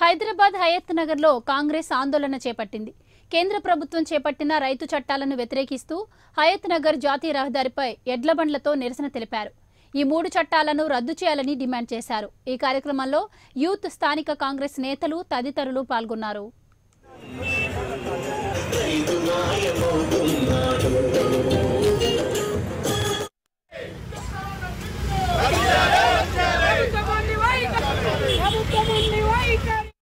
హైదరాబాద్ హయత్ లో కాంగ్రెస్ ఆందోళన చేపట్టింది కేంద్ర ప్రభుత్వం చేపట్టిన రైతు చట్టాలను వ్యతిరేకిస్తూ హయత్ నగర్ జాతీయ రహదారిపై ఎడ్లబండ్లతో నిరసన తెలిపారు ఈ మూడు చట్టాలను రద్దు చేయాలని డిమాండ్ చేశారు ఈ కార్యక్రమంలో యూత్ స్థానిక కాంగ్రెస్ నేతలు తదితరులు పాల్గొన్నారు